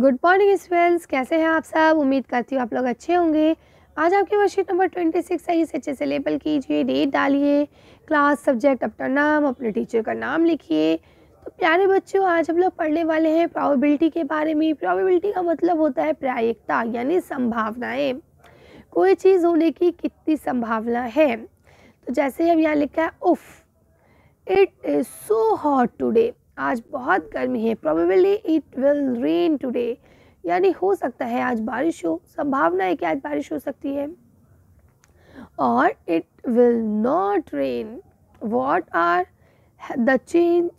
Good morning students कैसे हैं आप सब उम्मीद करती हूँ आप लोग अच्छे होंगे आज आपकी वर्कशीट नंबर ट्वेंटी सिक्स है इसे अच्छे से लेबल कीजिए डेट डालिए क्लास सब्जेक्ट अपना नाम अपने टीचर का नाम लिखिए तो प्यारे बच्चों आज हम लोग पढ़ने वाले हैं प्रॉबिलिटी के बारे में प्रॉबिलिटी का मतलब होता है प्रायिकता यानी संभावनाएँ कोई चीज़ होने की कितनी संभावना है तो जैसे हम यहाँ लिखा है उफ it is so hot today आज बहुत गर्मी है probably it will rain today यानी हो सकता है आज बारिश हो संभावना है कि आज बारिश हो सकती है और it will not rain what are the change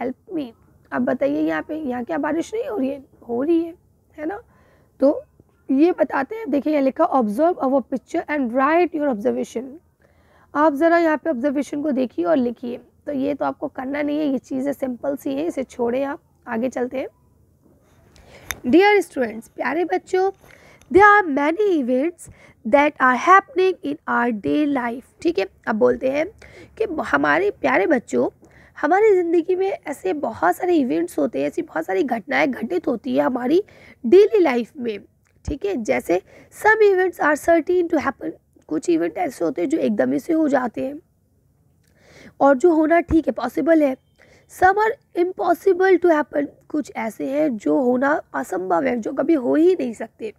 help me अब बताइए यहाँ पे यहाँ क्या बारिश नहीं हो रही है हो रही है है ना तो ये बताते हैं देखिए यहाँ लिखा observe our picture and write your observation आप ज़रा यहाँ पे ऑब्जर्वेशन को देखिए और लिखिए तो ये तो आपको करना नहीं है ये चीज़ें सिंपल सी हैं इसे छोड़ें आप आगे चलते हैं डियर स्टूडेंट्स प्यारे बच्चों they are many events that are happening in our day life ठीक है अब बोलते हैं कि हमारे प्यारे बच्चों हमारी ज़िंदगी में ऐसे बहुत सारे इवेंट्स होते हैं ऐसी बहुत सारी घटनाएं घटित होती है हमारी डेली लाइफ में ठीक है जैसे some events are certain to happen कुछ इवेंट ऐसे होते हैं जो एकदम ही से हो जाते हैं और जो होना ठीक है पॉसिबल है some are impossible to happen कुछ ऐसे हैं जो होना असंभव है जो कभी हो ही नहीं सकते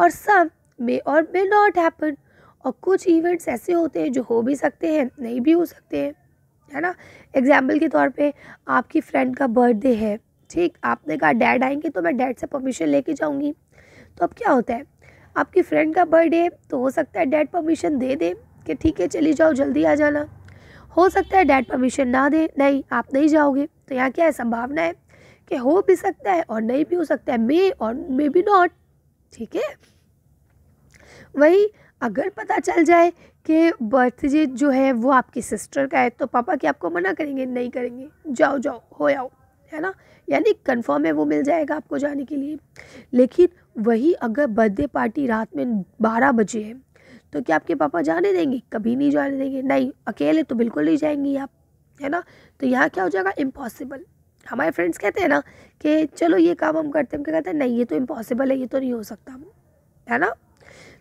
और सम मे और मे नॉट हैपन और कुछ इवेंट्स ऐसे होते हैं जो हो भी सकते हैं नहीं भी हो सकते हैं है ना एग्जाम्पल के तौर पे आपकी फ्रेंड का बर्थडे है ठीक आपने कहा डैड आएंगे तो मैं डैड से परमिशन लेके जाऊँगी तो अब क्या होता है आपकी फ्रेंड का बर्थडे तो हो सकता है डैड परमिशन दे दे कि ठीक है चली जाओ जल्दी आ जाना हो सकता है डैड परमिशन ना दे नहीं आप नहीं जाओगे तो यहाँ क्या है संभावना है कि हो भी सकता है और नहीं भी हो सकता है मे और मे बी नॉट ठीक है वही अगर पता चल जाए कि बर्थडे जो है वो आपकी सिस्टर का है तो पापा की आपको मना करेंगे नहीं करेंगे जाओ जाओ हो आओ है ना यानी कंफर्म है वो मिल जाएगा आपको जाने के लिए लेकिन वही अगर बर्थडे पार्टी रात में बारह बजे है तो क्या आपके पापा जाने देंगे कभी नहीं जाने देंगे नहीं अकेले तो बिल्कुल नहीं जाएंगी आप है ना तो यहाँ क्या हो जाएगा इम्पॉसिबल हमारे फ्रेंड्स कहते हैं ना कि चलो ये काम हम करते हैं क्या कहते हैं नहीं ये तो इम्पॉसिबल है ये तो नहीं हो सकता है ना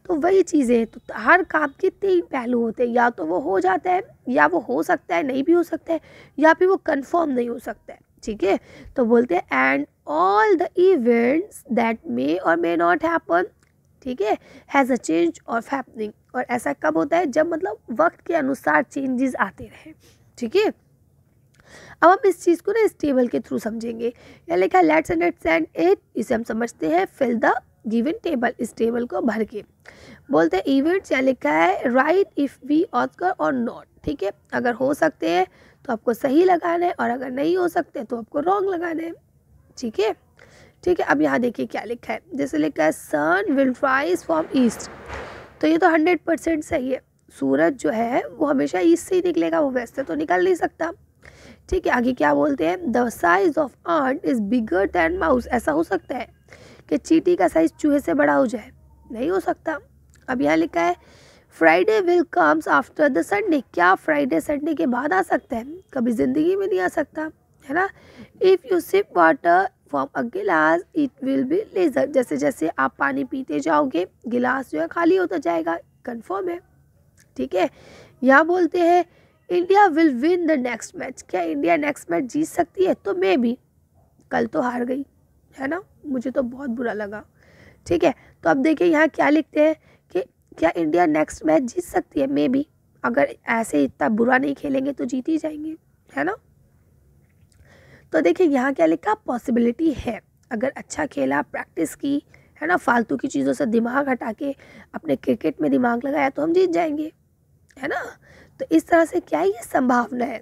तो वही चीज़ें तो हर काम के तीन पहलू होते हैं या तो वो हो जाता है या वो हो सकता है नहीं भी हो सकता है या फिर वो कंफर्म नहीं हो सकता है ठीक है तो बोलते हैं and all the events that may or may not happen ठीक है has a change of happening और ऐसा कब होता है जब मतलब वक्त के अनुसार चेंजेस आते रहे ठीक है अब हम इस चीज़ को ना इस टेबल के थ्रू समझेंगे या लिखा लेट्स अंडरस्टैंड एट इसे हम समझते हैं फिल द गिवन टेबल इस टेबल को भर के बोलते हैं इवेंट्स या लिखा है right if we occur or not ठीक है अगर हो सकते हैं तो आपको सही लगाना है और अगर नहीं हो सकते तो आपको रॉन्ग लगाना है ठीक है ठीक है अब यहाँ देखिए क्या लिखा है जैसे लिखा है sun will rise from east तो ये तो हंड्रेड परसेंट सही है सूरज जो है वो हमेशा ईस्ट से ही निकलेगा वो वेस्ट से तो निकल नहीं सकता ठीक है आगे क्या बोलते हैं the size of ant is bigger than mouse ऐसा हो सकता है कि चीटी का साइज चूहे से बड़ा हो जाए नहीं हो सकता अब यहाँ लिखा है Friday will comes after the Sunday क्या फ्राइडे संडे के बाद आ सकता है कभी ज़िंदगी में नहीं आ सकता है ना if you sip water from a glass it will be laser जैसे जैसे आप पानी पीते जाओगे गिलास जो है खाली होता जाएगा कन्फर्म है ठीक है यहाँ बोलते हैं India will win the next match क्या इंडिया नेक्स्ट मैच जीत सकती है तो मे भी कल तो हार गई है ना मुझे तो बहुत बुरा लगा ठीक है तो अब देखिए यहाँ क्या लिखते हैं कि क्या इंडिया नेक्स्ट मैच जीत सकती है मे भी अगर ऐसे इतना बुरा नहीं खेलेंगे तो जीत ही जाएंगे है ना तो देखिए यहाँ क्या लिखा पॉसिबिलिटी है अगर अच्छा खेला प्रैक्टिस की है ना फालतू की चीज़ों से दिमाग हटा के अपने क्रिकेट में दिमाग लगाया तो हम जीत जाएंगे है ना तो इस तरह से क्या ये संभावना है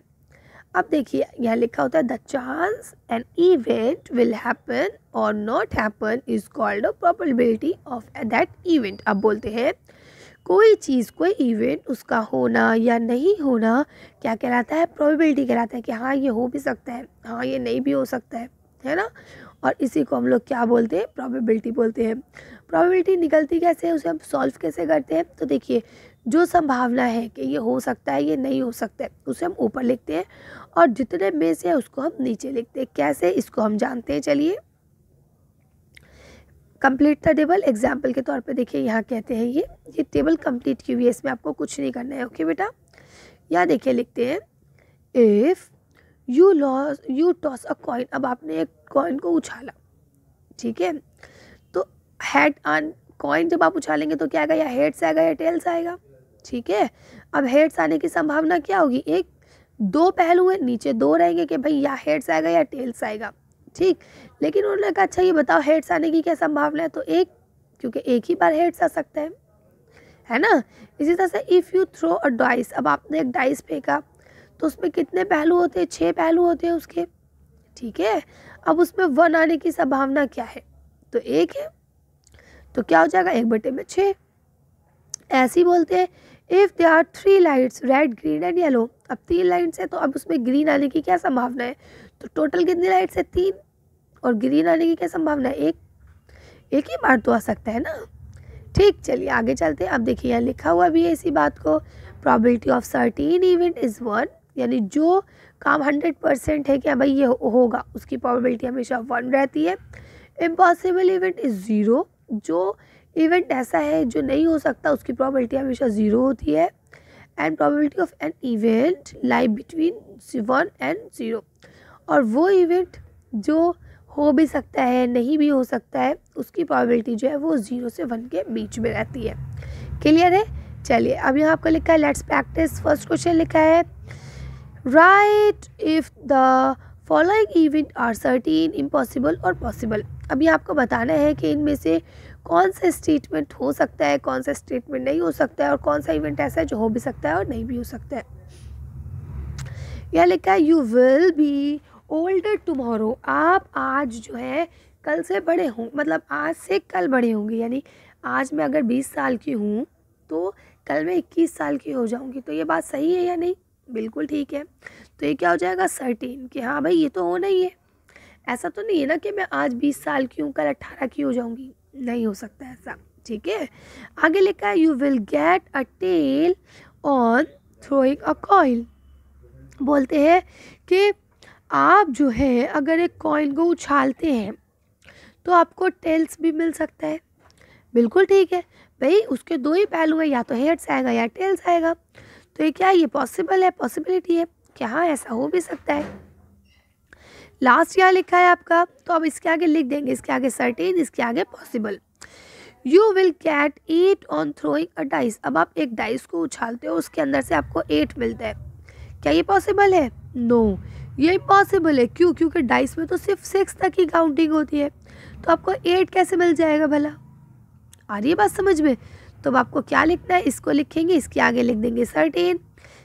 अब देखिए यहाँ लिखा होता है the chance an event will happen or not happen is called a probability of that event अब बोलते हैं कोई चीज़ कोई इवेंट उसका होना या नहीं होना क्या कहलाता है प्रोबेबिलिटी कहलाता है कि हाँ ये हो भी सकता है हाँ ये नहीं भी हो सकता है है ना और इसी को हम लोग क्या बोलते हैं प्रोबेबिलिटी बोलते हैं प्रोबेबिलिटी निकलती कैसे है उसे हम सॉल्व कैसे करते हैं तो देखिए जो संभावना है कि ये हो सकता है ये नहीं हो सकता है उसे हम ऊपर लिखते हैं और जितने में से है उसको हम नीचे लिखते हैं कैसे इसको हम जानते हैं चलिए कंप्लीट द टेबल एग्जाम्पल के तौर पे देखिए यहाँ कहते हैं ये ये टेबल कंप्लीट की हुई है इसमें आपको कुछ नहीं करना है ओके बेटा यहाँ देखिए लिखते हैं if you loss you toss a coin अब आपने एक कॉइन को उछाला ठीक है तो हेड ऑन कॉइन जब आप उछालेंगे तो क्या आएगा या हेड्स आएगा या टेल्स आएगा ठीक है अब हेड्स आने की संभावना क्या होगी एक दो पहलू हैं नीचे दो रहेंगे कि भाई या हेड्स आएगा या टेल्स आएगा ठीक लेकिन उन्होंने कहा अच्छा ये बताओ हेड्स आने की क्या संभावना है तो एक क्योंकि एक ही बार हेड्स आ सकते हैं है ना इसी तरह से if you throw a dice अब आपने एक डाइस फेंका तो उसमें कितने पहलू होते हैं छः पहलू होते हैं उसके ठीक है अब उसमें वन आने की संभावना क्या है तो एक है तो क्या हो जाएगा एक बटे में छः ऐसे ही बोलते हैं if there are three lights red green and yellow अब तीन लाइट्स है तो अब उसमें ग्रीन आने की क्या संभावना है तो टोटल कितनी राइट्स है तीन और ग्रीन आने की क्या संभावना है एक एक ही बार तो आ सकता है ना ठीक चलिए आगे चलते हैं अब देखिए यहाँ लिखा हुआ भी है इसी बात को probability of certain event is one यानी जो काम हंड्रेड परसेंट है कि हाँ भाई ये हो, होगा उसकी प्रॉबिलिटी हमेशा वन रहती है इम्पॉसिबल इवेंट इज़ ज़ीरो जो इवेंट ऐसा है जो नहीं हो सकता उसकी प्रॉबिलिटी हमेशा ज़ीरो होती है and probability of an event lie between one and zero और वो इवेंट जो हो भी सकता है नहीं भी हो सकता है उसकी प्रॉबिलिटी जो है वो ज़ीरो से वन के बीच में रहती है क्लियर है चलिए अब यहाँ आपको लिखा है लेट्स प्रैक्टिस फर्स्ट क्वेश्चन लिखा है right if the following event are certain impossible or possible अभी आपको बताना है कि इनमें से कौन सा स्टेटमेंट हो सकता है कौन सा स्टेटमेंट नहीं हो सकता है और कौन सा इवेंट ऐसा है जो हो भी सकता है और नहीं भी हो सकता है यह लिखा है you will be older tomorrow आप आज जो है कल से बड़े हों मतलब आज से कल बड़े होंगे यानी आज मैं अगर बीस साल की हूँ तो कल मैं इक्कीस साल की हो जाऊँगी तो ये बात सही है या नहीं बिल्कुल ठीक है तो ये क्या हो जाएगा सर्टीन कि हाँ भाई ये तो होना ही है ऐसा तो नहीं है ना कि मैं आज बीस साल की हूँ कल अट्ठारह की हो जाऊँगी नहीं हो सकता ऐसा ठीक है आगे लिखा है you will get a tail on throwing a coil बोलते हैं कि आप जो है अगर एक कॉइन को उछालते हैं तो आपको टेल्स भी मिल सकता है बिल्कुल ठीक है भाई उसके दो ही पहलू हैं या तो हेड्स आएगा या टेल्स आएगा तो ये क्या ये पॉसिबल है पॉसिबिलिटी है क्या हाँ ऐसा हो भी सकता है लास्ट यहाँ लिखा है आपका तो अब इसके आगे लिख देंगे इसके आगे सर्टेन इसके आगे possible you will get eight on throwing a dice अब आप एक डाइस को उछालते हो उसके अंदर से आपको एट मिलता है क्या ये पॉसिबल है नो no. ये पॉसिबल है क्यों क्योंकि डाइस में तो सिर्फ सिक्स तक ही काउंटिंग होती है तो आपको एट कैसे मिल जाएगा भला आ रही है बात समझ में तो अब आपको क्या लिखना है इसको लिखेंगे इसके आगे लिख देंगे सर्टेन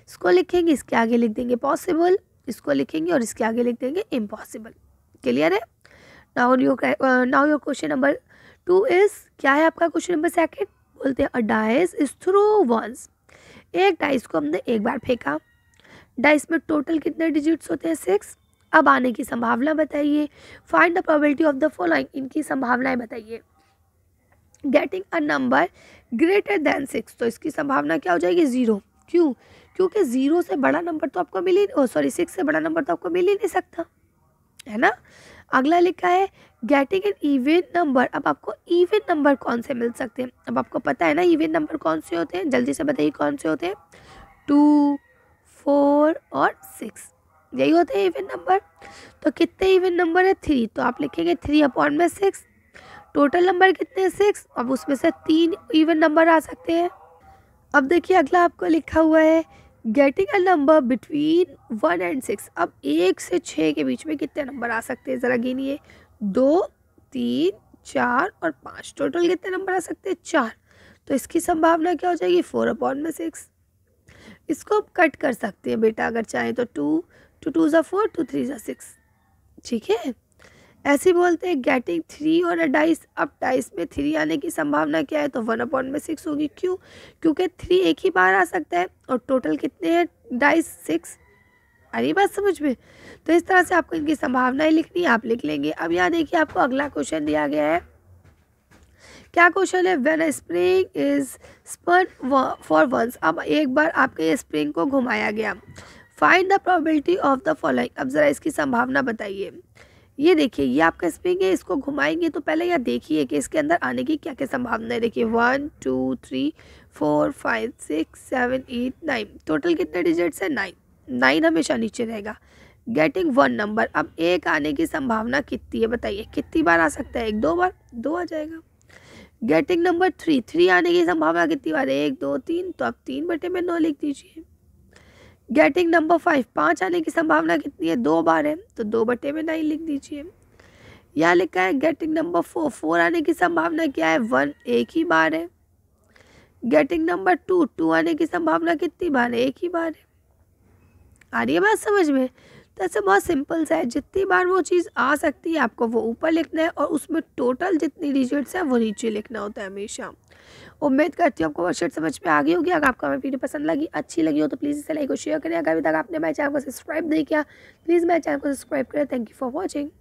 इसको लिखेंगे इसके आगे लिख देंगे पॉसिबल इसको लिखेंगे और इसके आगे लिख देंगे इम्पॉसिबल क्लियर है now your now your question number two is क्या है आपका क्वेश्चन नंबर सेकेंड बोलते हैं a dice is threw once एक डाइस को हमने एक बार फेंका डाइस इसमें टोटल कितने डिजिट्स होते हैं सिक्स अब आने की संभावना बताइए find the probability of the following इनकी संभावनाएं बताइए getting a number greater than six तो इसकी संभावना क्या हो जाएगी ज़ीरो क्यों क्योंकि ज़ीरो से बड़ा नंबर तो आपको मिल ही नहीं सॉरी सिक्स से बड़ा नंबर तो आपको मिल ही नहीं सकता है ना अगला लिखा है गेटिंग एन इवेंट नंबर अब आपको इवन नंबर कौन से मिल सकते हैं अब आपको पता है ना इवेंट नंबर कौन से होते हैं जल्दी से बताइए कौन से होते हैं टू फोर और सिक्स यही होते हैं इवन नंबर तो कितने इवन नंबर है थ्री तो आप लिखेंगे थ्री अपॉन में सिक्स टोटल नंबर कितने हैं सिक्स अब उसमें से तीन इवन नंबर आ सकते हैं अब देखिए अगला आपको लिखा हुआ है getting a number between one and six अब एक से छः के बीच में कितने नंबर आ सकते हैं ज़रा गिनिए दो तीन चार और पाँच टोटल कितने नंबर आ सकते हैं चार तो इसकी संभावना क्या हो जाएगी फोर अपॉन में सिक्स इसको आप कट कर सकते हैं बेटा अगर चाहें तो टू टू टू ज़ा फोर टू थ्री ज़ा सिक्स ठीक है ऐसे बोलते हैं गेटिंग थ्री और अडाइस अब डाइस में थ्री आने की संभावना क्या है तो वन अपॉइंट में सिक्स होगी क्यों क्योंकि थ्री एक ही बार आ सकता है और टोटल कितने हैं डाइस सिक्स अरे बात समझ में तो इस तरह से आपको इनकी संभावनाएं लिखनी आप लिख लेंगे अब यहाँ देखिए आपको अगला क्वेश्चन दिया गया है क्या क्वेश्चन है when spring is spun for once अब एक बार आपके स्प्रिंग को घुमाया गया find the probability of the following अब ज़रा इसकी संभावना बताइए ये देखिए ये आपका स्प्रिंग है इसको घुमाएंगे तो पहले यह देखिए कि इसके अंदर आने की क्या क्या संभावना है देखिए one two three four five six seven eight nine total कितने डिजिट्स है नाइन नाइन हमेशा नीचे रहेगा गेटिंग वन नंबर अब एक आने की संभावना कितनी है बताइए कितनी बार आ सकता है एक दो बार दो आ जाएगा गेटिंग नंबर थ्री थ्री आने की संभावना कितनी बार है एक दो तीन तो आप तीन बटे में नौ लिख दीजिए गेटिंग नंबर फाइव पाँच आने की संभावना कितनी है दो बार है तो दो बटे में नाइन लिख दीजिए यहाँ लिखा है गेटिंग नंबर फोर फोर आने की संभावना क्या है वन एक ही बार है गेटिंग नंबर टू टू आने की संभावना कितनी बार है एक ही बार है आ रही है बात समझ में तो ऐसे बहुत सिंपल सा है जितनी बार वो चीज़ आ सकती है आपको वो ऊपर लिखना है और उसमें टोटल जितनी डिजिट्स है वो नीचे लिखना होता है हमेशा उम्मीद करती हूँ आपको वर्कशीट समझ में आ गई होगी अगर आपको हमारी वीडियो पसंद लगी अच्छी लगी हो तो प्लीज़ इसे लाइक और शेयर करें अगर अभी तक आपने मेरे चैनल को सब्सक्राइब नहीं किया प्लीज़ मेरे चैनल को सब्सक्राइब करें थैंक यू फॉर वॉचिंग